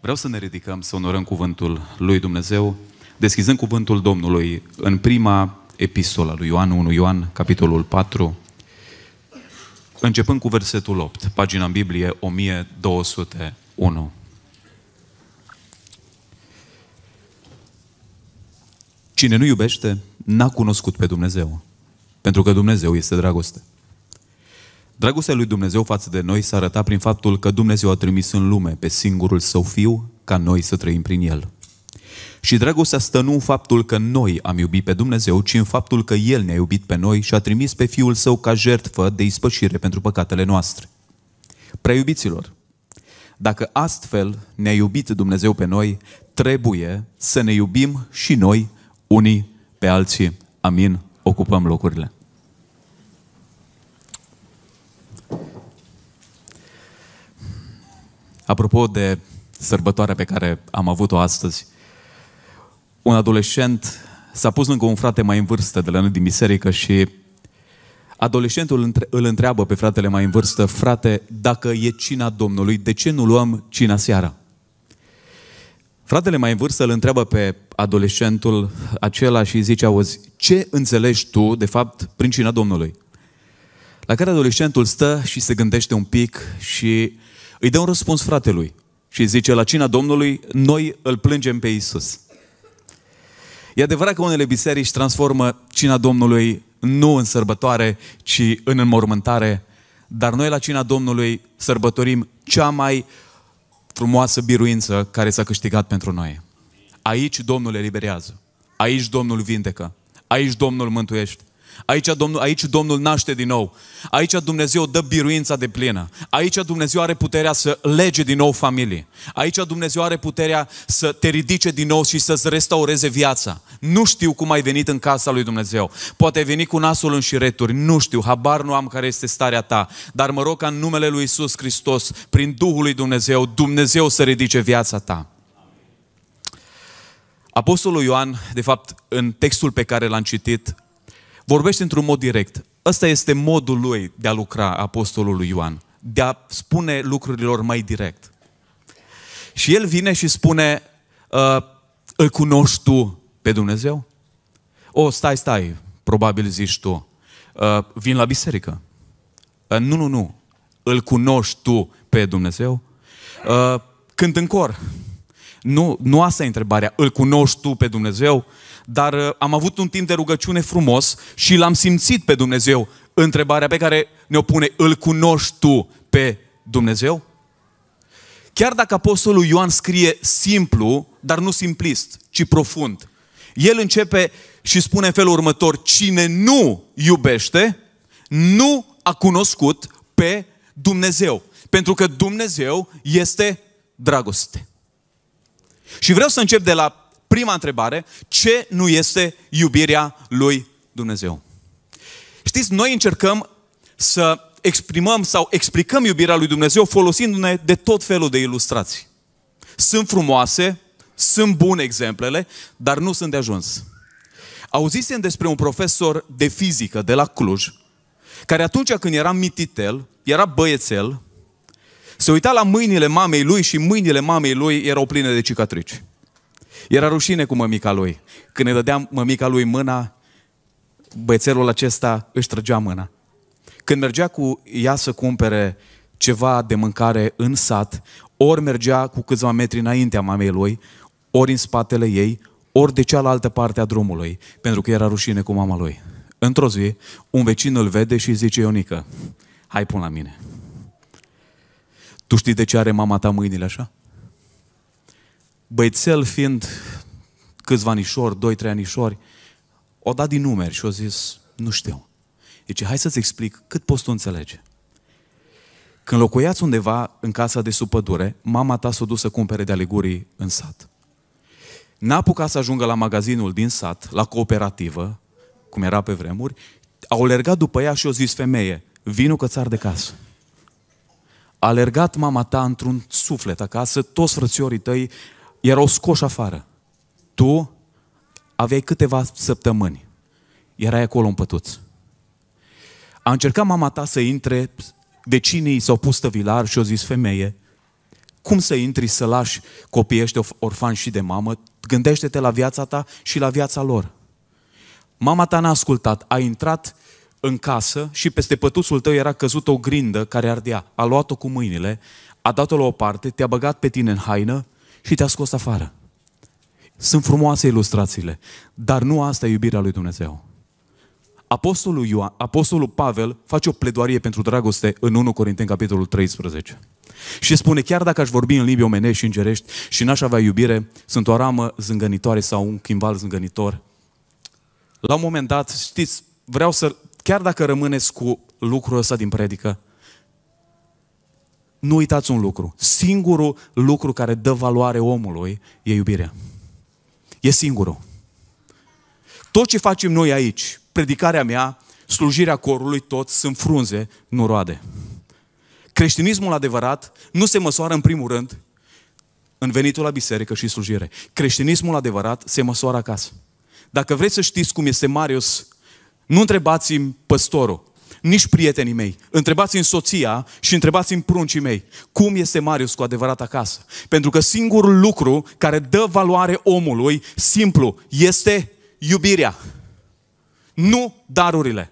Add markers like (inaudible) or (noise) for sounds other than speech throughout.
Vreau să ne ridicăm, să onorăm cuvântul lui Dumnezeu, deschizând cuvântul Domnului în prima epistola lui Ioan 1 Ioan, capitolul 4, începând cu versetul 8, pagina în Biblie 1201. Cine nu iubește, n-a cunoscut pe Dumnezeu, pentru că Dumnezeu este dragoste. Dragostea lui Dumnezeu față de noi s-a arătat prin faptul că Dumnezeu a trimis în lume pe singurul său fiu ca noi să trăim prin el. Și dragostea stă nu în faptul că noi am iubit pe Dumnezeu, ci în faptul că El ne-a iubit pe noi și a trimis pe Fiul Său ca jertfă de ispășire pentru păcatele noastre. Prea iubiților, dacă astfel ne-a iubit Dumnezeu pe noi, trebuie să ne iubim și noi unii pe alții. Amin. Ocupăm locurile. Apropo de sărbătoarea pe care am avut-o astăzi, un adolescent s-a pus lângă un frate mai în vârstă de la noi din biserică și adolescentul îl întreabă pe fratele mai în vârstă, frate, dacă e cina Domnului, de ce nu luăm cina seara? Fratele mai în vârstă îl întreabă pe adolescentul acela și zice, auzi, ce înțelegi tu, de fapt, prin cina Domnului? La care adolescentul stă și se gândește un pic și îi dă un răspuns fratelui și zice, la cina Domnului, noi îl plângem pe Isus. E adevărat că unele biserici transformă cina Domnului nu în sărbătoare, ci în înmormântare, dar noi la cina Domnului sărbătorim cea mai frumoasă biruință care s-a câștigat pentru noi. Aici Domnul eliberează, aici Domnul vindecă, aici Domnul mântuiește, Aici Domnul, aici Domnul naște din nou. Aici Dumnezeu dă biruința de plină. Aici Dumnezeu are puterea să lege din nou familie. Aici Dumnezeu are puterea să te ridice din nou și să-ți restaureze viața. Nu știu cum ai venit în casa lui Dumnezeu. Poate ai venit cu nasul în șireturi. Nu știu, habar nu am care este starea ta. Dar mă rog ca în numele lui Isus Hristos, prin Duhul lui Dumnezeu, Dumnezeu să ridice viața ta. Apostolul Ioan, de fapt, în textul pe care l-am citit, vorbește într-un mod direct. Ăsta este modul lui de a lucra Apostolului Ioan, de a spune lucrurilor mai direct. Și el vine și spune, ă, îl cunoști tu pe Dumnezeu? O, stai, stai, probabil zici tu, ă, vin la biserică. Ă, nu, nu, nu, îl cunoști tu pe Dumnezeu? Când în cor. Nu, nu asta e întrebarea, îl cunoști tu pe Dumnezeu? dar uh, am avut un timp de rugăciune frumos și l-am simțit pe Dumnezeu. Întrebarea pe care ne-o pune, îl cunoști tu pe Dumnezeu? Chiar dacă Apostolul Ioan scrie simplu, dar nu simplist, ci profund, el începe și spune în felul următor, cine nu iubește, nu a cunoscut pe Dumnezeu. Pentru că Dumnezeu este dragoste. Și vreau să încep de la Prima întrebare, ce nu este iubirea lui Dumnezeu? Știți, noi încercăm să exprimăm sau explicăm iubirea lui Dumnezeu folosindu-ne de tot felul de ilustrații. Sunt frumoase, sunt bune exemplele, dar nu sunt de ajuns. Auzisem despre un profesor de fizică de la Cluj, care atunci când era mititel, era băiețel, se uita la mâinile mamei lui și mâinile mamei lui erau pline de cicatrici. Era rușine cu mămica lui. Când ne dădea mămica lui mâna, băiețelul acesta își trăgea mâna. Când mergea cu ea să cumpere ceva de mâncare în sat, ori mergea cu câțiva metri înaintea mamei lui, ori în spatele ei, ori de cealaltă parte a drumului, pentru că era rușine cu mama lui. Într-o zi, un vecin îl vede și zice Ionică, hai pun la mine. Tu știi de ce are mama ta mâinile așa? băiețel fiind câțiva anișori, doi, trei anișori, o dat din numeri și o zis, nu știu. Deci, hai să-ți explic cât poți tu înțelege. Când locuiați undeva în casa de sub pădure, mama ta s-a dus să cumpere de alegurii în sat. N-a apucat să ajungă la magazinul din sat, la cooperativă, cum era pe vremuri, au alergat după ea și o zis femeie, vinu că țar de casă. A alergat mama ta într-un suflet acasă, toți frățiorii tăi erau scoși afară. Tu aveai câteva săptămâni. Erai acolo în pătuț. A încercat mama ta să intre, vecinii s-au pus tăvilar și au zis, femeie, cum să intri să lași copiii ăștia orfani și de mamă? Gândește-te la viața ta și la viața lor. Mama ta n-a ascultat, a intrat în casă și peste pătuțul tău era căzut o grindă care ardea. A luat-o cu mâinile, a dat-o la o parte, te-a băgat pe tine în haină și te-a scos afară. Sunt frumoase ilustrațiile, dar nu asta e iubirea lui Dumnezeu. Apostolul, Ioan, Apostolul Pavel face o pledoarie pentru dragoste în 1 Corinteni, capitolul 13. Și spune, chiar dacă aș vorbi în limbi omenești și îngerești și n-aș avea iubire, sunt o ramă zângănitoare sau un chimbal zângănitor. La un moment dat, știți, vreau să, chiar dacă rămâneți cu lucrul ăsta din predică, nu uitați un lucru. Singurul lucru care dă valoare omului e iubirea. E singurul. Tot ce facem noi aici, predicarea mea, slujirea corului, tot sunt frunze, nu roade. Creștinismul adevărat nu se măsoară în primul rând în venitul la biserică și slujire. Creștinismul adevărat se măsoară acasă. Dacă vreți să știți cum este Marius, nu întrebați-mi păstorul, nici prietenii mei. Întrebați în soția și întrebați în pruncii mei cum este Marius cu adevărat acasă. Pentru că singurul lucru care dă valoare omului, simplu, este iubirea. Nu darurile.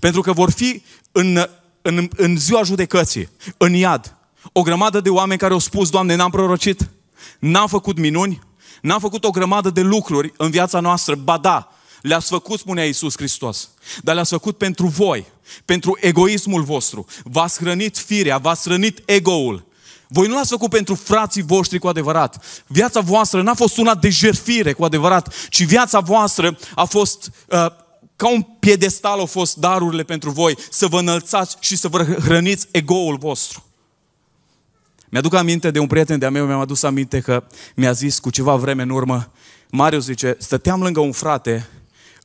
Pentru că vor fi în, în, în ziua judecății, în iad, o grămadă de oameni care au spus, Doamne, n-am prorocit, n-am făcut minuni, n-am făcut o grămadă de lucruri în viața noastră, ba da, le-ați făcut, spunea Iisus Hristos, dar le-ați făcut pentru voi, pentru egoismul vostru. V-ați hrănit firea, v-ați hrănit egoul. Voi nu l-ați făcut pentru frații voștri cu adevărat. Viața voastră n-a fost una de jerfire cu adevărat, ci viața voastră a fost uh, ca un piedestal au fost darurile pentru voi, să vă înălțați și să vă hrăniți egoul vostru. Mi-aduc aminte de un prieten de-a meu, mi-am adus aminte că mi-a zis cu ceva vreme în urmă, Marius zice, stăteam lângă un frate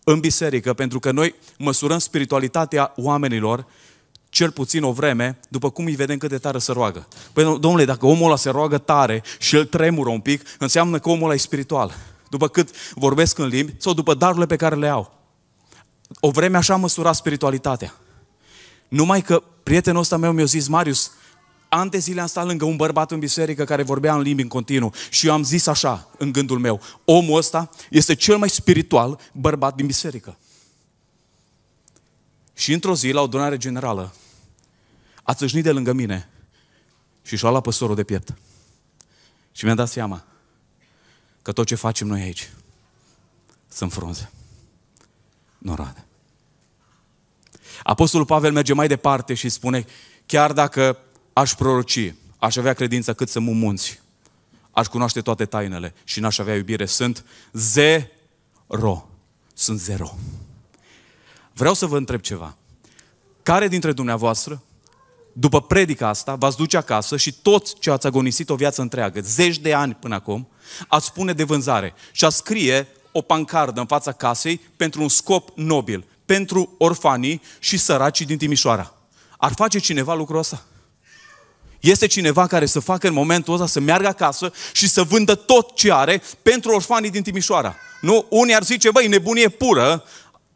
în biserică, pentru că noi măsurăm spiritualitatea oamenilor cel puțin o vreme, după cum îi vedem cât de tare se roagă. Păi, domnule, dacă omul ăla se roagă tare și el tremură un pic, înseamnă că omul ăla e spiritual. După cât vorbesc în limbi sau după darurile pe care le au. O vreme așa măsura spiritualitatea. Numai că prietenul ăsta meu mi-a zis, Marius, de zile am stat lângă un bărbat în biserică care vorbea în limbi în continuu și eu am zis așa în gândul meu, omul ăsta este cel mai spiritual bărbat din biserică. Și într-o zi, la o donare generală, a țâșnit de lângă mine și și-a luat păstorul de piept. Și mi-a dat seama că tot ce facem noi aici sunt frunze, nu roade. Apostolul Pavel merge mai departe și spune, chiar dacă aș proroci, aș avea credință cât să mă munți, aș cunoaște toate tainele și n-aș avea iubire. Sunt zero. Sunt zero. Vreau să vă întreb ceva. Care dintre dumneavoastră, după predica asta, v-ați duce acasă și tot ce ați agonisit o viață întreagă, zeci de ani până acum, ați spune de vânzare și ați scrie o pancardă în fața casei pentru un scop nobil, pentru orfanii și săracii din Timișoara. Ar face cineva lucrul ăsta? Este cineva care să facă în momentul ăsta să meargă acasă și să vândă tot ce are pentru orfanii din Timișoara. Nu? Unii ar zice, băi, nebunie pură,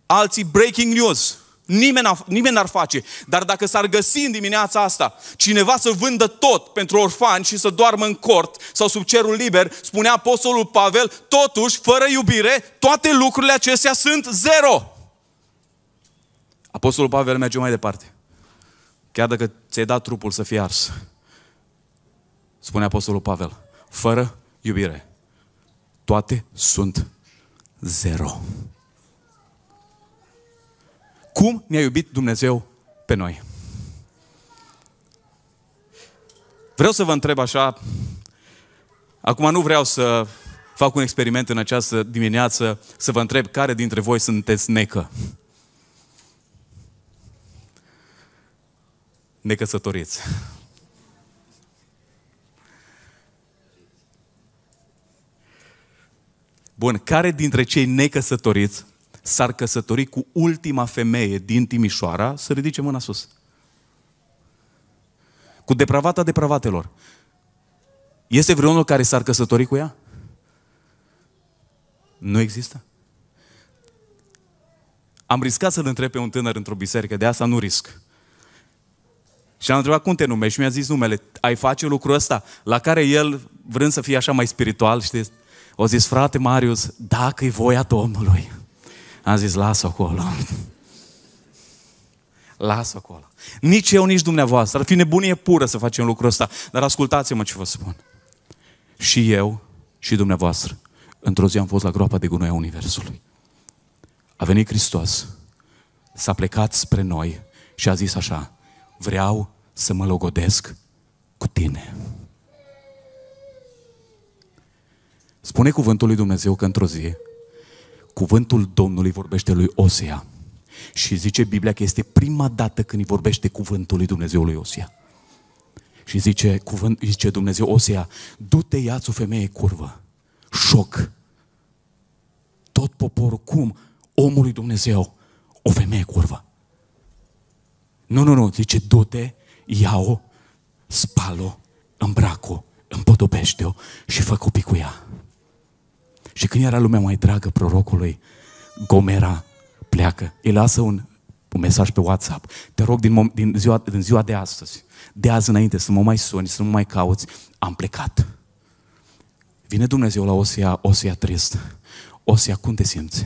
alții breaking news. Nimeni, nimeni n-ar face. Dar dacă s-ar găsi în dimineața asta cineva să vândă tot pentru orfani și să doarmă în cort sau sub cerul liber, spunea Apostolul Pavel, totuși, fără iubire, toate lucrurile acestea sunt zero. Apostolul Pavel merge mai departe. Chiar dacă ți-ai dat trupul să fie ars, spune Apostolul Pavel, fără iubire, toate sunt zero. Cum ne-a iubit Dumnezeu pe noi? Vreau să vă întreb așa, acum nu vreau să fac un experiment în această dimineață, să vă întreb care dintre voi sunteți necă. Necăsătoriți. Bun, care dintre cei necăsătoriți s-ar căsători cu ultima femeie din Timișoara? Să ridice mâna sus. Cu depravata depravatelor. Este vreunul care s-ar căsători cu ea? Nu există. Am riscat să-l întreb pe un tânăr într-o biserică, de asta nu risc. Și am întrebat cum te numești și mi-a zis numele, ai face lucrul ăsta, la care el, vrând să fie așa mai spiritual, știți, o zis, frate Marius, dacă-i voia Domnului. Am zis, las acolo. (laughs) las acolo. Nici eu, nici dumneavoastră. Ar fi nebunie pură să facem lucrul ăsta. Dar ascultați-mă ce vă spun. Și eu, și dumneavoastră, într-o zi am fost la groapa de gunoi a Universului. A venit Hristos, s-a plecat spre noi și a zis așa, vreau să mă logodesc cu tine. Spune cuvântul lui Dumnezeu că într-o zi, cuvântul Domnului vorbește lui Osea. Și zice Biblia că este prima dată când îi vorbește cuvântul lui Dumnezeu lui Osea. Și zice, cuvânt, zice Dumnezeu Osea, du-te ia o femeie curvă. Șoc. Tot poporul, cum? Omului Dumnezeu, o femeie curvă. Nu, nu, nu, zice, du-te, ia-o, spală, îmbracă-o, împodobește-o și fă copii cu ea. Și când era lumea mai dragă prorocului, Gomera pleacă. Îi lasă un, un mesaj pe WhatsApp. Te rog din, din, ziua, din ziua de astăzi, de azi înainte, să mă mai suni, să nu mai cauți. Am plecat. Vine Dumnezeu la Osia, Osia trist. Osia, cum te simți?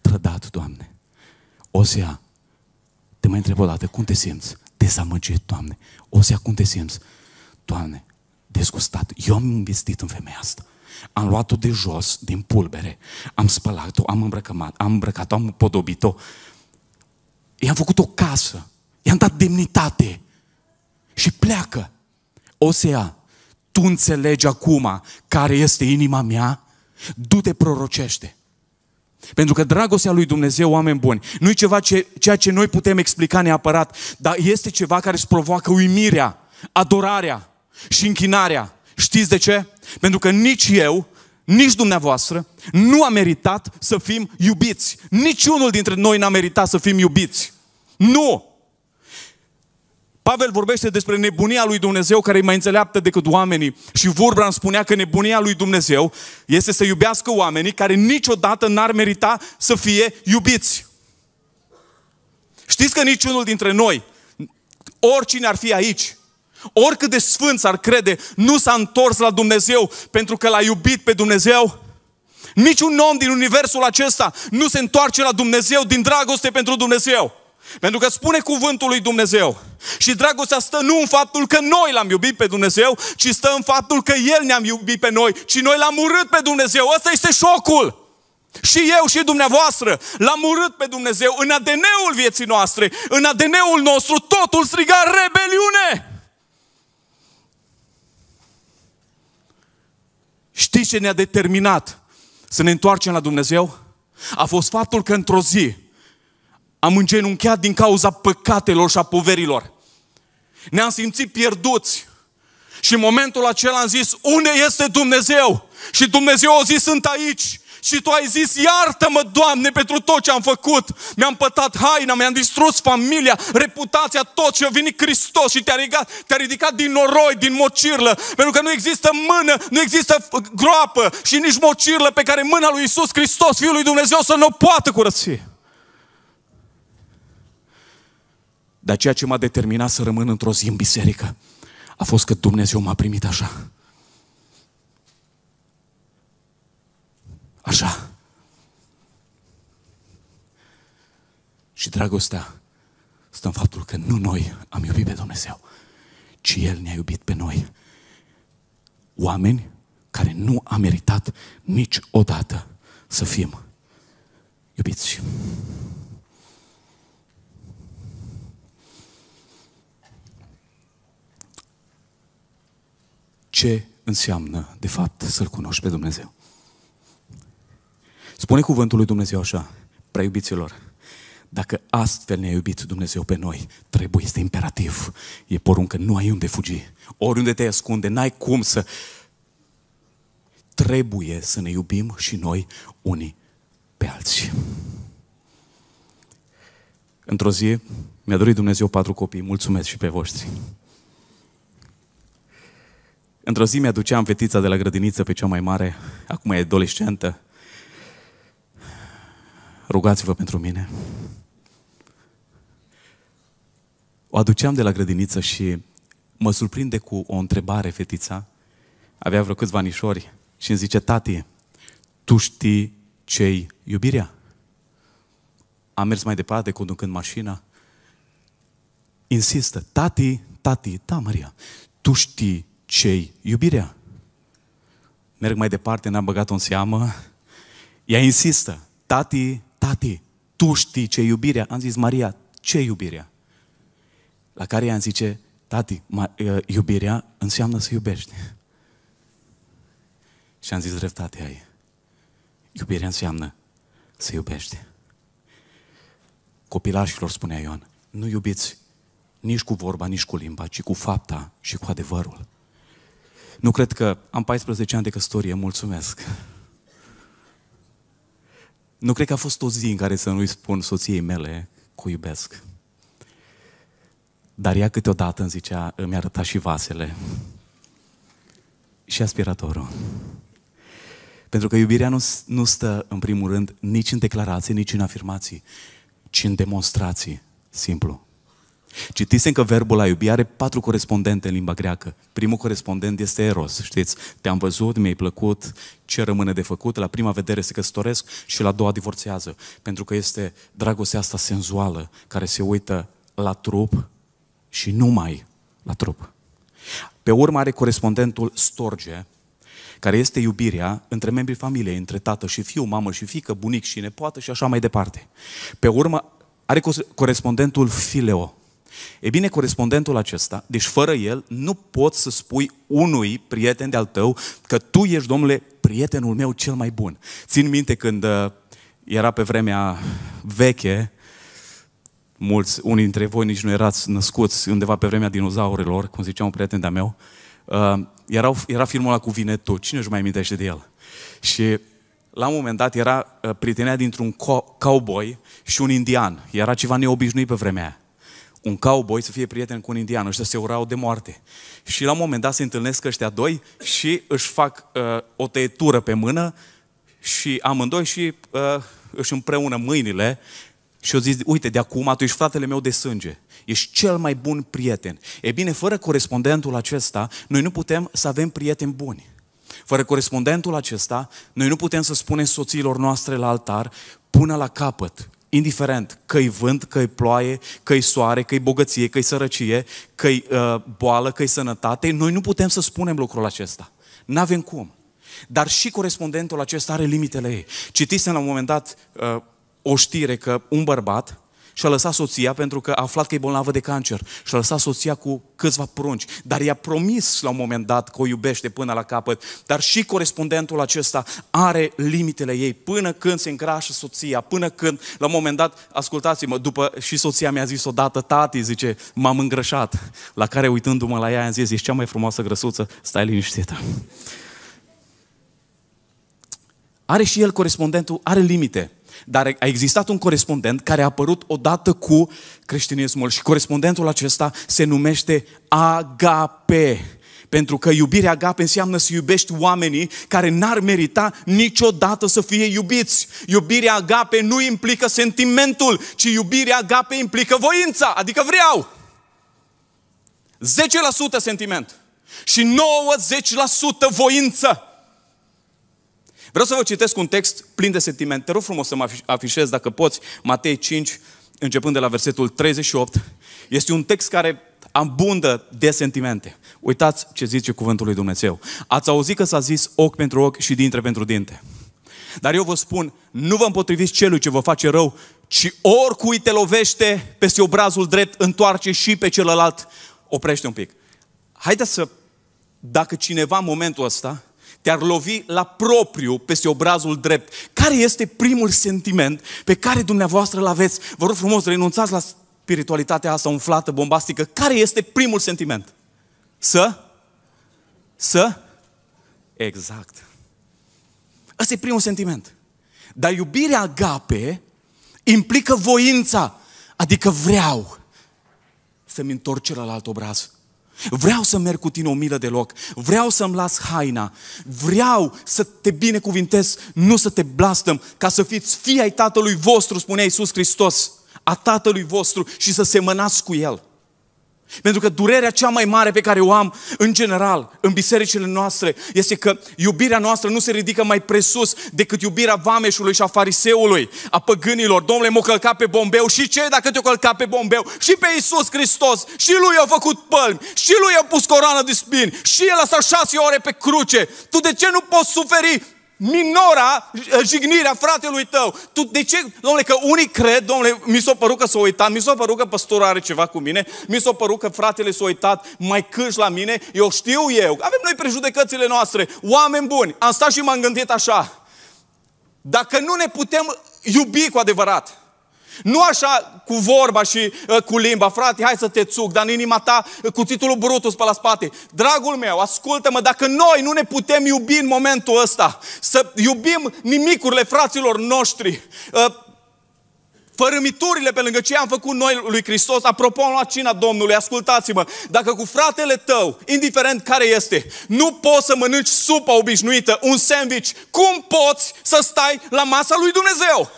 Trădat, Doamne. Osia, te mai întreb o dată, cum te simți? Dezamăgit, Doamne. Osia, cum te simți? Doamne, dezgustat. Eu am investit în femeia asta. Am luat-o de jos, din pulbere. Am spălat-o, am îmbrăcat, am îmbrăcat-o, am podobit-o. I-am făcut o casă. I-am dat demnitate. Și pleacă. Osea, tu înțelegi acum care este inima mea? Du-te prorocește. Pentru că dragostea lui Dumnezeu, oameni buni, nu e ceva ce, ceea ce noi putem explica neapărat, dar este ceva care îți provoacă uimirea, adorarea și închinarea. Știți de ce? Pentru că nici eu, nici dumneavoastră nu a meritat să fim iubiți. Niciunul dintre noi n-a meritat să fim iubiți. Nu! Pavel vorbește despre nebunia lui Dumnezeu care e mai înțeleaptă decât oamenii. Și Vurbran spunea că nebunia lui Dumnezeu este să iubească oamenii care niciodată n-ar merita să fie iubiți. Știți că niciunul dintre noi, oricine ar fi aici, Oricât de sfânt s-ar crede, nu s-a întors la Dumnezeu pentru că l-a iubit pe Dumnezeu. Niciun om din universul acesta nu se întoarce la Dumnezeu din dragoste pentru Dumnezeu. Pentru că spune cuvântul lui Dumnezeu. Și dragostea stă nu în faptul că noi l-am iubit pe Dumnezeu, ci stă în faptul că El ne-am iubit pe noi ci noi l-am urât pe Dumnezeu. Ăsta este șocul! Și eu și dumneavoastră l-am urât pe Dumnezeu în ADN-ul vieții noastre, în ADN-ul nostru, totul striga rebeliune! Știi ce ne-a determinat să ne întoarcem la Dumnezeu? A fost faptul că într-o zi am îngenunchiat din cauza păcatelor și a poverilor. Ne-am simțit pierduți. Și în momentul acela am zis, unde este Dumnezeu? Și Dumnezeu a zis, sunt aici și tu ai zis, iartă-mă, Doamne, pentru tot ce am făcut. Mi-am pătat haina, mi-am distrus familia, reputația, tot și a venit Hristos și te-a ridicat, te-a ridicat din noroi, din mocirlă, pentru că nu există mână, nu există groapă și nici mocirlă pe care mâna lui Isus Hristos, Fiul lui Dumnezeu, să nu o poată curăți. Dar ceea ce m-a determinat să rămân într-o zi în biserică a fost că Dumnezeu m-a primit așa. Și dragostea stă în faptul că nu noi am iubit pe Dumnezeu, ci El ne-a iubit pe noi. Oameni care nu a meritat niciodată să fim iubiți. Ce înseamnă, de fapt, să-L cunoști pe Dumnezeu? Spune cuvântul lui Dumnezeu așa, preiubiților, dacă astfel ne-a iubit Dumnezeu pe noi, trebuie, este imperativ. E poruncă, nu ai unde fugi. Oriunde te ascunde, n-ai cum să... Trebuie să ne iubim și noi unii pe alții. Într-o zi mi-a dorit Dumnezeu patru copii, mulțumesc și pe voștri. Într-o zi mi-aduceam fetița de la grădiniță pe cea mai mare, acum e adolescentă. Rugați-vă pentru mine. O aduceam de la grădiniță și mă surprinde cu o întrebare, fetița. Avea vreo câțiva anișori și îmi zice, tati, tu știi ce iubirea? Am mers mai departe conducând mașina. Insistă, tati, tati, da, Maria, tu știi ce iubirea? Merg mai departe, n-am băgat-o în seamă. Ea insistă, tati, tati, tu știi ce iubirea? Am zis, Maria, ce iubirea? La care ea îmi zice, tati, ă, iubirea înseamnă să iubești. Și am zis dreptate ai. Iubirea înseamnă să iubești. Copilașilor spunea Ioan, nu iubiți nici cu vorba, nici cu limba, ci cu fapta și cu adevărul. Nu cred că am 14 ani de căsătorie, mulțumesc. Nu cred că a fost o zi în care să nu-i spun soției mele că o iubesc. Dar ea câteodată îmi zicea, îmi arăta și vasele și aspiratorul. Pentru că iubirea nu, nu stă, în primul rând, nici în declarații, nici în afirmații, ci în demonstrații, simplu. Citisem că verbul a iubi are patru corespondente în limba greacă. Primul corespondent este eros, știți? Te-am văzut, mi-ai plăcut, ce rămâne de făcut? La prima vedere se căsătoresc și la a doua divorțează. Pentru că este dragostea asta senzuală care se uită la trup, și numai la trup. Pe urmă are corespondentul Storge, care este iubirea între membrii familiei, între tată și fiu, mamă și fică, bunic și nepoată și așa mai departe. Pe urmă are corespondentul Fileo. E bine, corespondentul acesta, deci fără el, nu poți să spui unui prieten de-al tău că tu ești, domnule, prietenul meu cel mai bun. Țin minte când uh, era pe vremea veche, mulți, unii dintre voi nici nu erați născuți undeva pe vremea dinozaurilor, cum zicea un prieten de-a meu, uh, erau, era filmul ăla cu Vinetu, cine își mai amintește de el? Și la un moment dat era uh, prietenia dintre un co- cowboy și un indian. Era ceva neobișnuit pe vremea aia. Un cowboy să fie prieten cu un indian, ăștia se urau de moarte. Și la un moment dat se întâlnesc ăștia doi și își fac uh, o tăietură pe mână și amândoi și uh, își împreună mâinile și eu zis, uite, de acum tu ești fratele meu de sânge, ești cel mai bun prieten. E bine, fără corespondentul acesta, noi nu putem să avem prieteni buni. Fără corespondentul acesta, noi nu putem să spunem soțiilor noastre la altar, până la capăt, indiferent că-i vânt, că-i ploaie, că-i soare, că-i bogăție, că-i sărăcie, că-i uh, boală, că-i sănătate, noi nu putem să spunem lucrul acesta. N-avem cum. Dar și corespondentul acesta are limitele ei. Citisem la un moment dat uh, o știre că un bărbat și-a lăsat soția pentru că a aflat că e bolnavă de cancer. Și-a lăsat soția cu câțiva prunci. Dar i-a promis la un moment dat că o iubește până la capăt. Dar și corespondentul acesta are limitele ei. Până când se îngrașă soția, până când, la un moment dat, ascultați-mă, după și soția mi-a zis odată, tati, zice, m-am îngrășat. La care, uitându-mă la ea, am zis, ești cea mai frumoasă grăsuță, stai liniștită. Are și el corespondentul, are limite. Dar a existat un corespondent care a apărut odată cu creștinismul și corespondentul acesta se numește agape. Pentru că iubirea agape înseamnă să iubești oamenii care n-ar merita niciodată să fie iubiți. Iubirea agape nu implică sentimentul, ci iubirea agape implică voința, adică vreau. 10% sentiment și 90% voință. Vreau să vă citesc un text plin de sentiment. Te rog frumos să mă afișez, dacă poți, Matei 5, începând de la versetul 38. Este un text care abundă de sentimente. Uitați ce zice cuvântul lui Dumnezeu. Ați auzit că s-a zis ochi pentru ochi și dintre pentru dinte. Dar eu vă spun, nu vă împotriviți celui ce vă face rău, ci oricui te lovește peste obrazul drept, întoarce și pe celălalt. Oprește un pic. Haideți să, dacă cineva în momentul ăsta te-ar lovi la propriu peste obrazul drept. Care este primul sentiment pe care dumneavoastră îl aveți? Vă rog frumos, renunțați la spiritualitatea asta umflată, bombastică. Care este primul sentiment? Să? Să? Exact. Ăsta e primul sentiment. Dar iubirea agape implică voința, adică vreau să-mi întorc celălalt obraz. Vreau să merg cu tine o milă de loc. Vreau să-mi las haina. Vreau să te binecuvintez, nu să te blastăm, ca să fiți fii ai Tatălui vostru, spunea Iisus Hristos, a Tatălui vostru și să semănați cu El. Pentru că durerea cea mai mare pe care o am în general în bisericile noastre este că iubirea noastră nu se ridică mai presus decât iubirea vameșului și a fariseului, a păgânilor. Domnule, m-o călca pe bombeu și ce dacă te-o călca pe bombeu? Și pe Iisus Hristos, și lui a făcut pălmi, și lui a pus coroană de spini, și el a stat șase ore pe cruce. Tu de ce nu poți suferi minora eh, jignirea fratelui tău. Tu de ce, domnule, că unii cred, domnule, mi s-a părut că s-a uitat, mi s-a părut că păstorul are ceva cu mine, mi s-a părut că fratele s-a uitat mai câș la mine, eu știu eu. Avem noi prejudecățile noastre, oameni buni. Am stat și m-am gândit așa, dacă nu ne putem iubi cu adevărat, nu așa cu vorba și uh, cu limba, frate, hai să te țuc, dar în inima ta uh, cuțitul lui Brutus pe la spate. Dragul meu, ascultă-mă, dacă noi nu ne putem iubi în momentul ăsta, să iubim nimicurile fraților noștri, uh, fărâmiturile pe lângă ce am făcut noi lui Hristos, apropo, am luat cina Domnului, ascultați-mă, dacă cu fratele tău, indiferent care este, nu poți să mănânci supa obișnuită, un sandwich, cum poți să stai la masa lui Dumnezeu?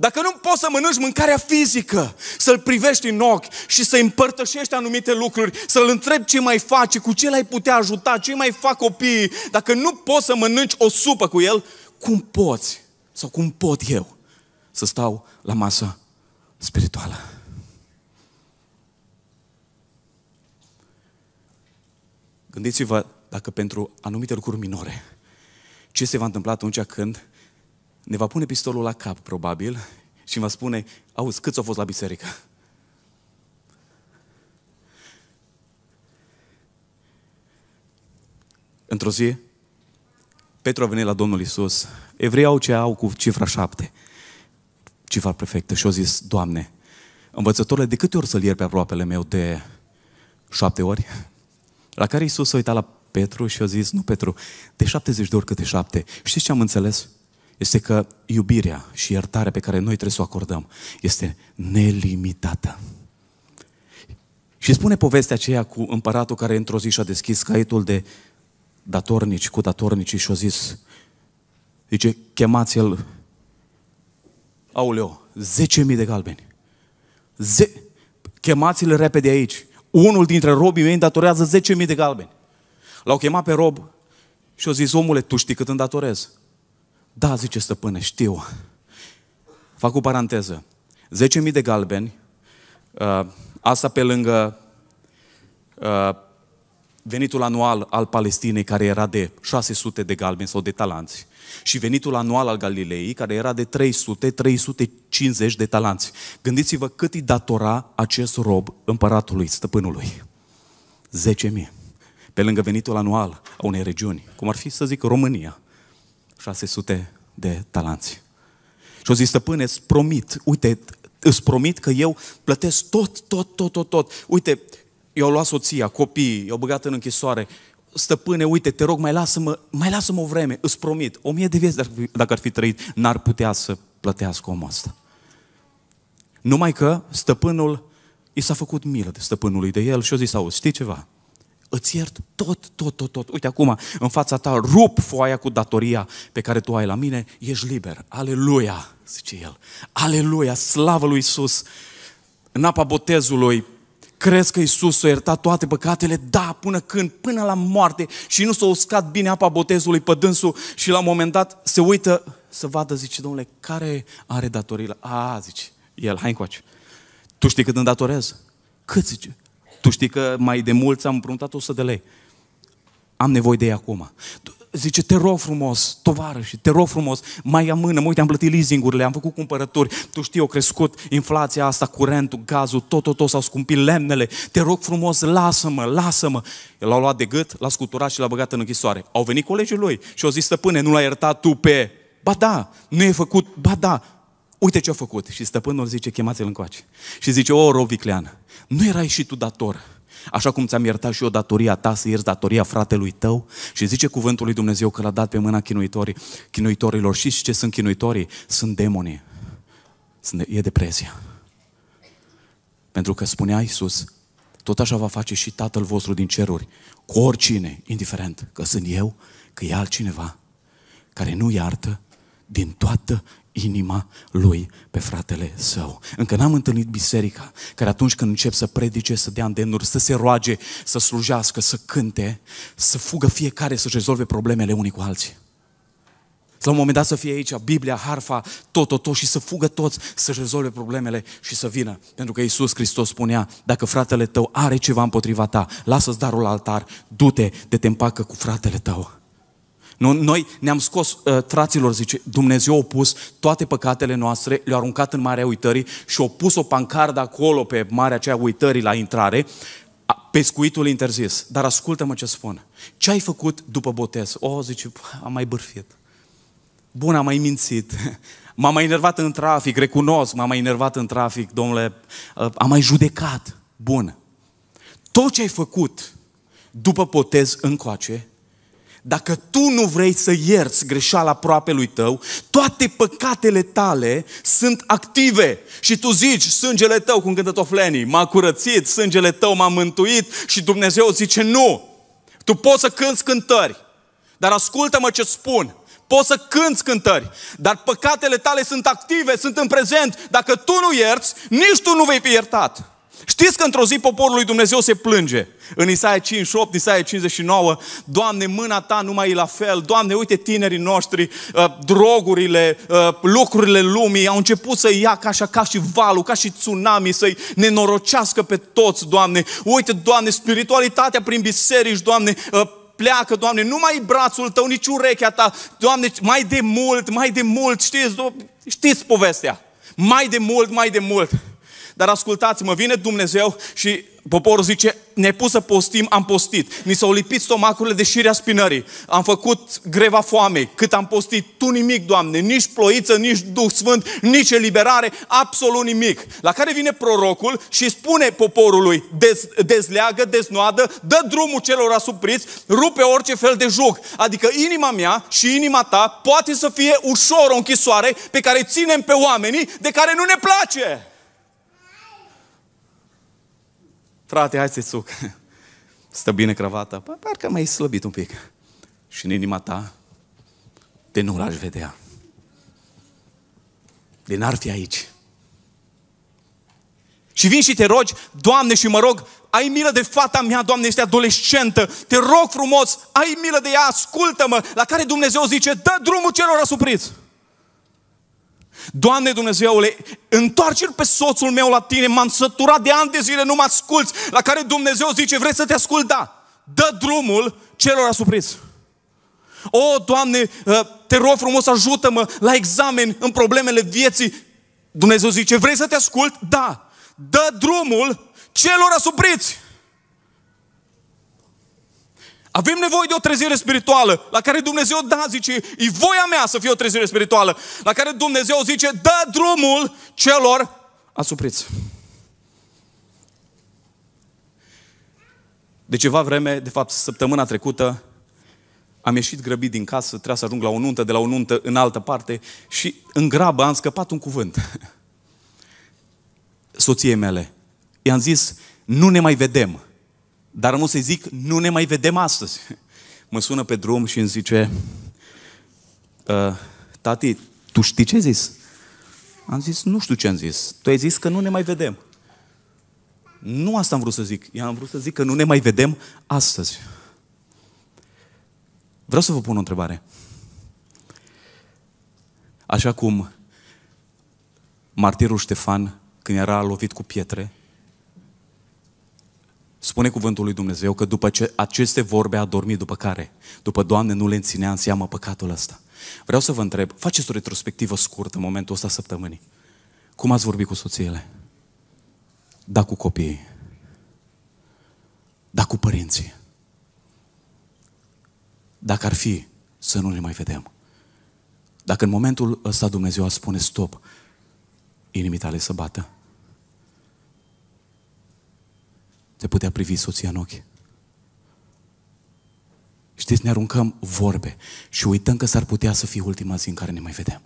Dacă nu poți să mănânci mâncarea fizică, să-l privești în ochi și să-i împărtășești anumite lucruri, să-l întrebi ce mai face, cu ce l-ai putea ajuta, ce mai fac copiii, dacă nu poți să mănânci o supă cu el, cum poți sau cum pot eu să stau la masă spirituală? Gândiți-vă dacă pentru anumite lucruri minore, ce se va întâmpla atunci când ne va pune pistolul la cap, probabil, și va spune, auzi, câți au fost la biserică? Într-o zi, Petru a venit la Domnul Isus. Evrei au ce au cu cifra șapte, cifra perfectă, și au zis, Doamne, învățătorule, de câte ori să-l pe aproapele meu de șapte ori? La care Isus a uitat la Petru și a zis, nu Petru, de 70 de ori câte șapte. Știți ce am înțeles? este că iubirea și iertarea pe care noi trebuie să o acordăm este nelimitată. Și spune povestea aceea cu împăratul care într-o zi și-a deschis caietul de datornici cu datornici și-a zis, zice, chemați-l, auleo, 10.000 de galbeni. Ze- chemați-l repede aici. Unul dintre robii mei datorează 10.000 de galbeni. L-au chemat pe rob și au zis, omule, tu știi cât îmi datorez? Da, zice stăpâne, știu. Fac o paranteză. 10.000 de galbeni, uh, asta pe lângă uh, venitul anual al Palestinei, care era de 600 de galbeni sau de talanți, și venitul anual al Galilei, care era de 300-350 de talanți. Gândiți-vă cât îi datora acest rob împăratului, stăpânului. 10.000. Pe lângă venitul anual a unei regiuni, cum ar fi să zic România, 600 de talanți. Și o zis, stăpâne, îți promit, uite, îți promit că eu plătesc tot, tot, tot, tot, tot. Uite, eu luat soția, copiii, i-au băgat în închisoare. Stăpâne, uite, te rog, mai lasă-mă, mai lasă-mă o vreme, îți promit. O mie de vieți, dacă, dacă ar fi trăit, n-ar putea să plătească omul ăsta. Numai că stăpânul i s-a făcut milă de stăpânului de el și o zis, auzi, știi ceva? Îți iert tot, tot, tot, tot. Uite acum, în fața ta, rup foaia cu datoria pe care tu ai la mine, ești liber. Aleluia, zice el. Aleluia, slavă lui Iisus. În apa botezului, crezi că Iisus a iertat toate păcatele? Da, până când? Până la moarte. Și nu s-a uscat bine apa botezului pe dânsul și la un moment dat se uită să vadă, zice, domnule, care are datorii? A, zice, el, hai încoace. Tu știi cât îmi datorez? Cât zice? Tu știi că mai de mult am împrumutat 100 de lei. Am nevoie de ei acum. Zice, te rog frumos, și te rog frumos, mai am mână, mă uite, am plătit leasingurile, am făcut cumpărături, tu știi, au crescut inflația asta, curentul, gazul, tot, tot, tot s-au scumpit lemnele, te rog frumos, lasă-mă, lasă-mă. L-au luat de gât, l-a scuturat și l-a băgat în închisoare. Au venit colegii lui și au zis, stăpâne, nu l-ai iertat tu pe... Ba da, nu e făcut, ba da, Uite ce-a făcut. Și stăpânul zice, chemați-l încoace. Și zice, o, Rovicleană, nu erai și tu dator, așa cum ți-am iertat și eu datoria ta să ierți datoria fratelui tău? Și zice cuvântul lui Dumnezeu că l-a dat pe mâna chinuitorii, chinuitorilor. și ce sunt chinuitorii? Sunt demonii. Sunt, e depresia. Pentru că spunea Iisus, tot așa va face și Tatăl vostru din ceruri, cu oricine, indiferent că sunt eu, că e altcineva care nu iartă din toată inima lui pe fratele său. Încă n-am întâlnit biserica care atunci când încep să predice, să dea îndemnuri, să se roage, să slujească, să cânte, să fugă fiecare să-și rezolve problemele unii cu alții. Să la un moment dat să fie aici Biblia, harfa, tot, tot, tot și să fugă toți să rezolve problemele și să vină. Pentru că Iisus Hristos spunea, dacă fratele tău are ceva împotriva ta, lasă-ți darul altar, du-te de te împacă cu fratele tău. Noi ne-am scos uh, traților, zice, Dumnezeu a pus toate păcatele noastre, le-a aruncat în Marea Uitării și a pus o pancardă acolo pe Marea aceea Uitării la intrare, pescuitul interzis. Dar ascultă-mă ce spun. Ce ai făcut după botez? O, oh, zice, am mai bârfit. Bun, am mai mințit. (laughs) M-am mai enervat în trafic, recunosc, m-am mai enervat în trafic, domnule, uh, am mai judecat. Bun. Tot ce ai făcut după potez încoace, dacă tu nu vrei să ierți greșeala lui tău, toate păcatele tale sunt active. Și tu zici, sângele tău, cum cântă Toflenii, m-a curățit, sângele tău m-a mântuit și Dumnezeu zice nu. Tu poți să cânți cântări, dar ascultă-mă ce spun. Poți să cânți cântări, dar păcatele tale sunt active, sunt în prezent. Dacă tu nu ierți, nici tu nu vei fi iertat. Știți că într-o zi poporul lui Dumnezeu se plânge. În Isaia 58, Isaia 59, Doamne, mâna Ta nu mai e la fel. Doamne, uite tinerii noștri, uh, drogurile, uh, lucrurile lumii au început să ia ca așa, ca și valul, ca și tsunami, să-i nenorocească pe toți, Doamne. Uite, Doamne, spiritualitatea prin biserici, Doamne, uh, pleacă, Doamne, nu mai brațul Tău, nici urechea Ta, Doamne, mai de mult, mai de mult, știți, știți povestea. Mai de mult, mai de mult. Dar ascultați-mă, vine Dumnezeu și poporul zice, ne pus să postim, am postit. Ni s-au lipit stomacurile de șirea spinării. Am făcut greva foamei. Cât am postit, tu nimic, Doamne. Nici ploiță, nici Duh Sfânt, nici eliberare, absolut nimic. La care vine prorocul și spune poporului, dez, dezleagă, deznoadă, dă drumul celor asupriți, rupe orice fel de jug. Adică inima mea și inima ta poate să fie ușor o închisoare pe care ținem pe oamenii de care nu ne place. frate, hai să i suc. (laughs) Stă bine cravata. Păi, parcă mai ai slăbit un pic. Și în inima ta te nu l-aș vedea. De n-ar fi aici. Și vin și te rogi, Doamne, și mă rog, ai milă de fata mea, Doamne, este adolescentă, te rog frumos, ai milă de ea, ascultă-mă, la care Dumnezeu zice, dă drumul celor asupriți. Doamne Dumnezeule, întoarce-l pe soțul meu la tine, m-am săturat de ani de zile, nu mă asculți, la care Dumnezeu zice, vrei să te ascult? Da, dă drumul celor asupriți. O, Doamne, ă, te rog frumos, ajută-mă la examen în problemele vieții. Dumnezeu zice, vrei să te ascult? Da, dă drumul celor asupriți. Avem nevoie de o trezire spirituală la care Dumnezeu da, zice, e voia mea să fie o trezire spirituală, la care Dumnezeu zice, dă drumul celor asupriți. De ceva vreme, de fapt săptămâna trecută, am ieșit grăbit din casă, trebuia să ajung la o nuntă, de la o nuntă în altă parte și în grabă am scăpat un cuvânt. (laughs) Soției mele. I-am zis, nu ne mai vedem. Dar nu să-i zic, nu ne mai vedem astăzi. (laughs) Mă sună pe drum și îmi zice, ă, tati, tu știi ce ai zis? Am zis, nu știu ce am zis. Tu ai zis că nu ne mai vedem. Nu asta am vrut să zic. Eu am vrut să zic că nu ne mai vedem astăzi. Vreau să vă pun o întrebare. Așa cum martirul Ștefan, când era lovit cu pietre, Spune cuvântul lui Dumnezeu că după ce aceste vorbe a dormit, după care, după Doamne, nu le înținea în seamă păcatul ăsta. Vreau să vă întreb, faceți o retrospectivă scurtă în momentul ăsta săptămânii. Cum ați vorbit cu soțiile? Da cu copiii. Da cu părinții. Dacă ar fi să nu ne mai vedem. Dacă în momentul ăsta Dumnezeu a spune stop, inimii tale să bată, te putea privi soția în ochi. Știți, ne aruncăm vorbe și uităm că s-ar putea să fie ultima zi în care ne mai vedem.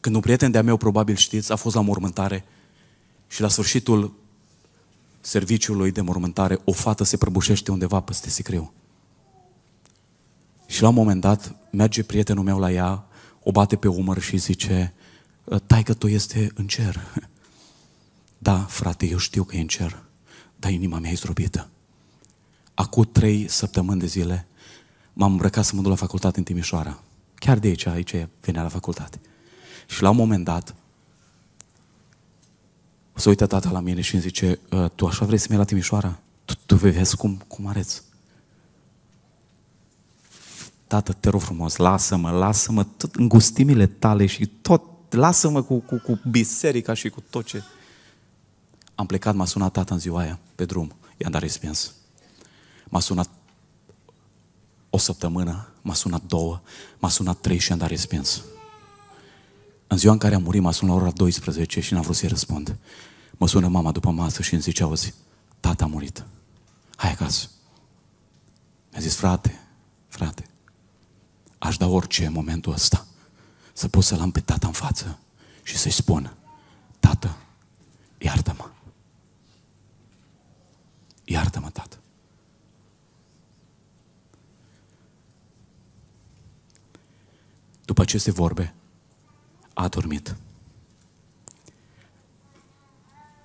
Când un prieten de-a meu, probabil știți, a fost la mormântare și la sfârșitul serviciului de mormântare, o fată se prăbușește undeva peste sicriu. Și la un moment dat merge prietenul meu la ea, o bate pe umăr și zice, taică tu este în cer. (laughs) Da, frate, eu știu că e în cer, dar inima mea e zdrobită. Acum trei săptămâni de zile m-am îmbrăcat să mă duc la facultate în Timișoara. Chiar de aici, aici venea la facultate. Și la un moment dat, se uită tata la mine și îmi zice, ă, tu așa vrei să mergi la Timișoara? Tu, tu vezi cum, cum areți? Tată, te rog frumos, lasă-mă, lasă-mă tot îngustimile tale și tot, lasă-mă cu, cu, cu biserica și cu tot ce... Am plecat, m-a sunat tata în ziua aia, pe drum, i-am dat respins. M-a sunat o săptămână, m-a sunat două, m-a sunat trei și i-am dat respins. În ziua în care am murit, m-a sunat la ora 12 și n-am vrut să-i răspund. Mă sună mama după masă și îmi zice, auzi, tata a murit. Hai acasă. Mi-a zis, frate, frate, aș da orice în momentul ăsta să pot să-l am pe tata în față și să-i spun, tată, iartă-mă. Iartă-mă, Tată. După aceste vorbe, a dormit.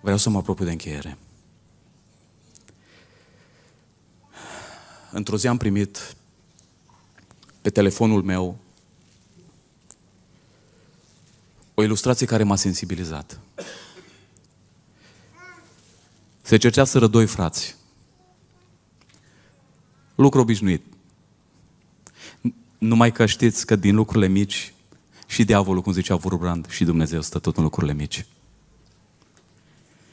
Vreau să mă apropiu de încheiere. Într-o zi am primit pe telefonul meu o ilustrație care m-a sensibilizat. Se cercea să doi frați. Lucru obișnuit. Numai că știți că din lucrurile mici și diavolul, cum zicea Vurbrand, și Dumnezeu stă tot în lucrurile mici.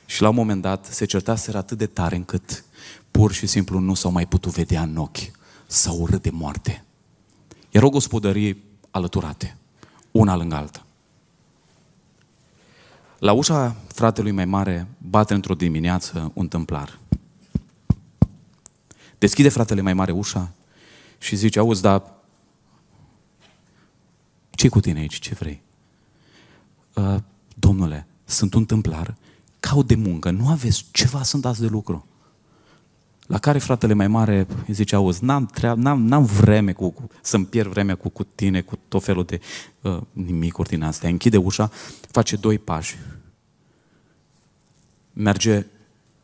Și la un moment dat se certaseră atât de tare încât pur și simplu nu s-au mai putut vedea în ochi. S-au urât de moarte. Erau gospodării alăturate, una lângă alta. La ușa fratelui mai mare bate într-o dimineață un tâmplar. Deschide fratele mai mare ușa și zice, auzi, dar ce cu tine aici? Ce vrei? Uh, domnule, sunt un tâmplar, caut de muncă, nu aveți ceva, sunt dați de lucru. La care fratele mai mare îi zice, auzi, n-am, n-am, n-am vreme cu, cu, să-mi pierd vremea cu, cu tine, cu tot felul de uh, nimicuri din astea. Închide ușa, face doi pași, merge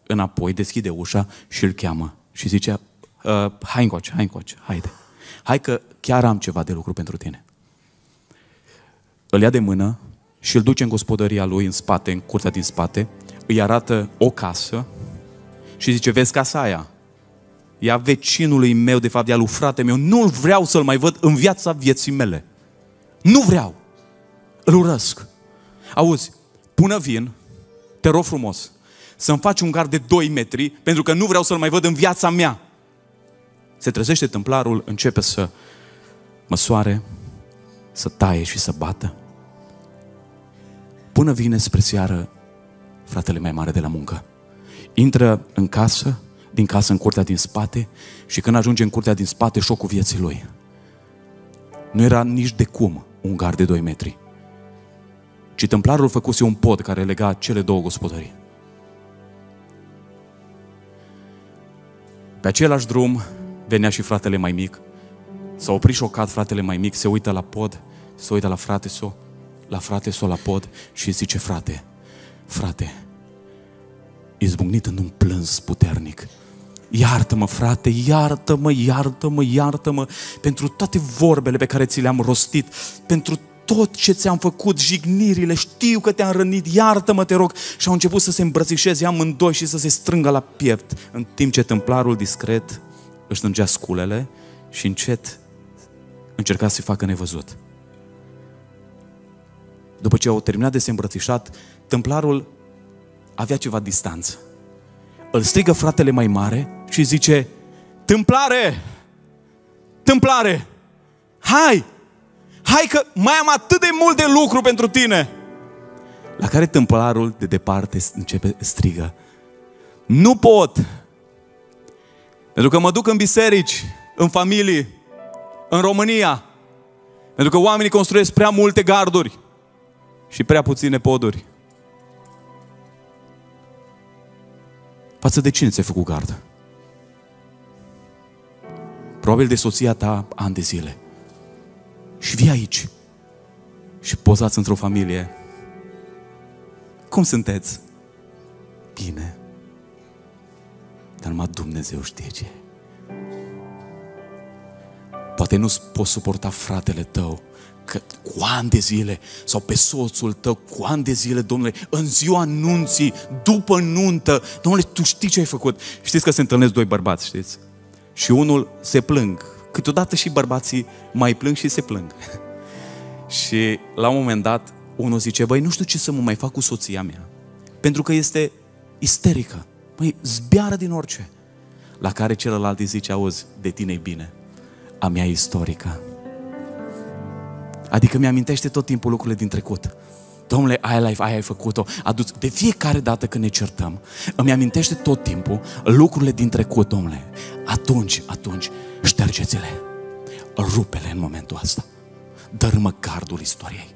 înapoi, deschide ușa și îl cheamă. Și zice, uh, hai încoace, hai încoace, haide. Hai că chiar am ceva de lucru pentru tine. Îl ia de mână și îl duce în gospodăria lui, în spate, în curtea din spate, îi arată o casă și zice, vezi casa aia? e a vecinului meu, de fapt, e a lui frate meu. Nu vreau să-l mai văd în viața vieții mele. Nu vreau. Îl urăsc. Auzi, pună vin, te rog frumos, să-mi faci un gard de 2 metri, pentru că nu vreau să-l mai văd în viața mea. Se trezește templarul, începe să măsoare, să taie și să bată. Până vine spre seară, fratele mai mare de la muncă. Intră în casă, din casă în curtea din spate și când ajunge în curtea din spate, șocul vieții lui. Nu era nici de cum un gard de 2 metri. Ci templarul făcuse un pod care lega cele două gospodării. Pe același drum venea și fratele mai mic. S-a oprit șocat fratele mai mic, se uită la pod, se uită la frate so, la frate so la pod și zice, frate, frate, izbucnit în un plâns puternic. Iartă-mă, frate, iartă-mă, iartă-mă, iartă-mă pentru toate vorbele pe care ți le-am rostit, pentru tot ce ți-am făcut, jignirile, știu că te-am rănit, iartă-mă, te rog. Și au început să se îmbrățișeze amândoi și să se strângă la piept, în timp ce templarul discret își dângea sculele și încet încerca să-i facă nevăzut. După ce au terminat de se îmbrățișat, templarul avea ceva distanță. Îl strigă fratele mai mare și zice, tâmplare, tâmplare, hai, hai că mai am atât de mult de lucru pentru tine. La care tâmplarul de departe începe strigă, nu pot, pentru că mă duc în biserici, în familii, în România, pentru că oamenii construiesc prea multe garduri și prea puține poduri. Față de cine ți-ai făcut gardă? probabil de soția ta ani de zile. Și vii aici și pozați într-o familie. Cum sunteți? Bine. Dar numai Dumnezeu știe ce Poate nu poți suporta fratele tău că cu ani de zile sau pe soțul tău cu ani de zile, domnule, în ziua nunții, după nuntă, domnule, tu știi ce ai făcut. Știți că se întâlnesc doi bărbați, știți? și unul se plâng. Câteodată și bărbații mai plâng și se plâng. (laughs) și la un moment dat, unul zice, băi, nu știu ce să mă mai fac cu soția mea, pentru că este isterică. Păi, zbiară din orice. La care celălalt îi zice, auzi, de tine e bine, a mea istorică. Adică mi-amintește tot timpul lucrurile din trecut. Domnule, ai life, aia ai făcut-o. Aduți de fiecare dată când ne certăm. Îmi amintește tot timpul lucrurile din trecut, domnule. Atunci, atunci, ștergeți-le. Rupele în momentul ăsta. Dărâmă gardul istoriei.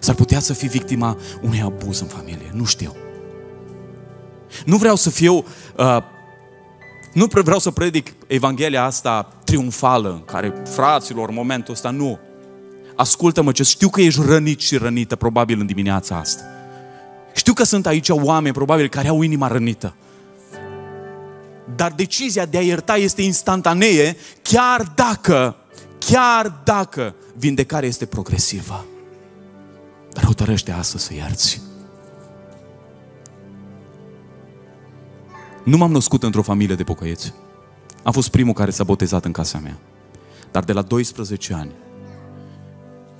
S-ar putea să fii victima unui abuz în familie. Nu știu. Nu vreau să fiu... Uh, nu vreau să predic Evanghelia asta triumfală, în care fraților, în momentul ăsta, nu ascultă-mă ce știu că ești rănit și rănită probabil în dimineața asta. Știu că sunt aici oameni probabil care au inima rănită. Dar decizia de a ierta este instantanee, chiar dacă, chiar dacă vindecarea este progresivă. Dar hotărăște astăzi să ierți. Nu m-am născut într-o familie de pocăieți. Am fost primul care s-a botezat în casa mea. Dar de la 12 ani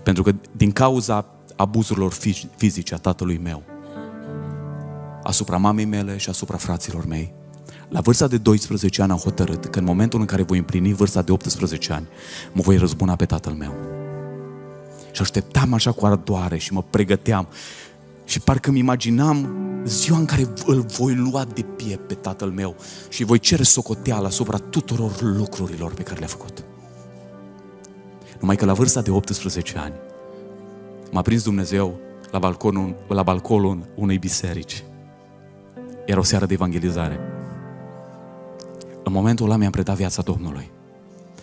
pentru că din cauza abuzurilor fizice a tatălui meu, asupra mamei mele și asupra fraților mei, la vârsta de 12 ani am hotărât că în momentul în care voi împlini vârsta de 18 ani, mă voi răzbuna pe tatăl meu. Și așteptam așa cu ardoare și mă pregăteam și parcă îmi imaginam ziua în care îl voi lua de piept pe tatăl meu și voi cere socoteală asupra tuturor lucrurilor pe care le-a făcut. Numai că la vârsta de 18 ani m-a prins Dumnezeu la balconul, la balconul unei biserici. Era o seară de evangelizare. În momentul ăla mi-am predat viața Domnului.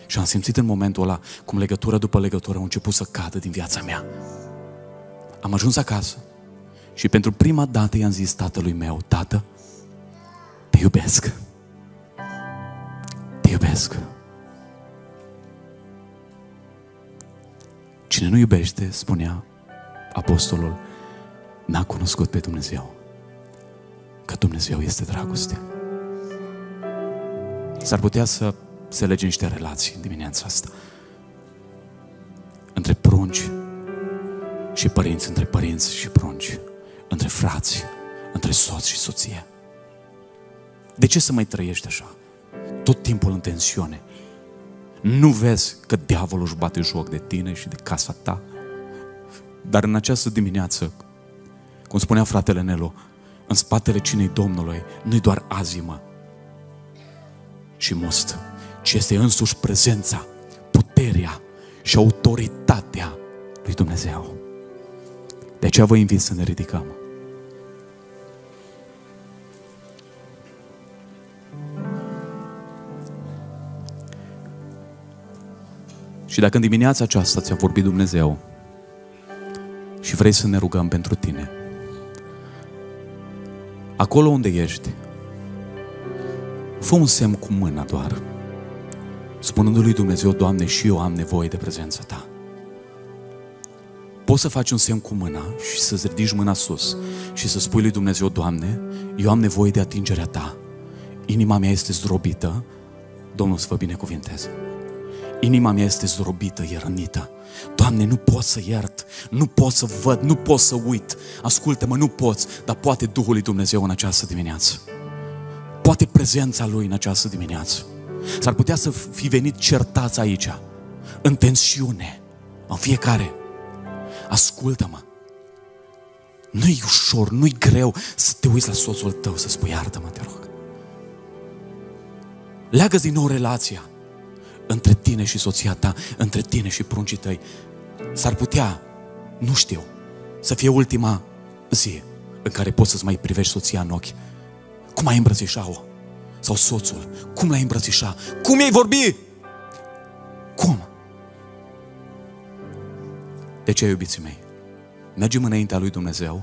Și am simțit în momentul ăla cum legătură după legătură a început să cadă din viața mea. Am ajuns acasă și pentru prima dată i-am zis tatălui meu, tată, te iubesc. Te iubesc. Cine nu iubește, spunea apostolul, n-a cunoscut pe Dumnezeu. Că Dumnezeu este dragoste. S-ar putea să se lege niște relații dimineața asta. Între prunci și părinți, între părinți și prunci, între frați, între soț și soție. De ce să mai trăiești așa? Tot timpul în tensiune, nu vezi că diavolul își bate joc de tine și de casa ta? Dar în această dimineață, cum spunea fratele Nelu, în spatele cinei Domnului nu-i doar azimă și must, ci este însuși prezența, puterea și autoritatea lui Dumnezeu. De aceea vă invit să ne ridicăm. Și dacă în dimineața aceasta ți-a vorbit Dumnezeu și vrei să ne rugăm pentru tine, acolo unde ești, fă un semn cu mâna doar, spunându lui Dumnezeu, Doamne, și eu am nevoie de prezența Ta. Poți să faci un semn cu mâna și să-ți ridici mâna sus și să spui lui Dumnezeu, Doamne, eu am nevoie de atingerea Ta. Inima mea este zdrobită. Domnul să vă binecuvinteze. Inima mea este zdrobită, e rănită. Doamne, nu pot să iert, nu pot să văd, nu pot să uit. Ascultă-mă, nu poți, dar poate Duhul lui Dumnezeu în această dimineață. Poate prezența Lui în această dimineață. S-ar putea să fi venit certați aici, în tensiune, în fiecare. Ascultă-mă. Nu-i ușor, nu-i greu să te uiți la soțul tău să spui, iartă-mă, te rog. Leagă din nou relația între tine și soția ta, între tine și pruncii tăi. S-ar putea, nu știu, să fie ultima zi în care poți să-ți mai privești soția în ochi. Cum ai îmbrățișa-o? Sau soțul? Cum l-ai îmbrățișa? Cum ei vorbi? Cum? De ce, iubiții mei? Mergem înaintea lui Dumnezeu.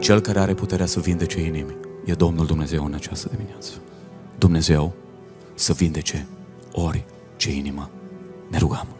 Cel care are puterea să vindece inimi e Domnul Dumnezeu în această dimineață. Dumnezeu să vindece orice inimă. Ne rugăm!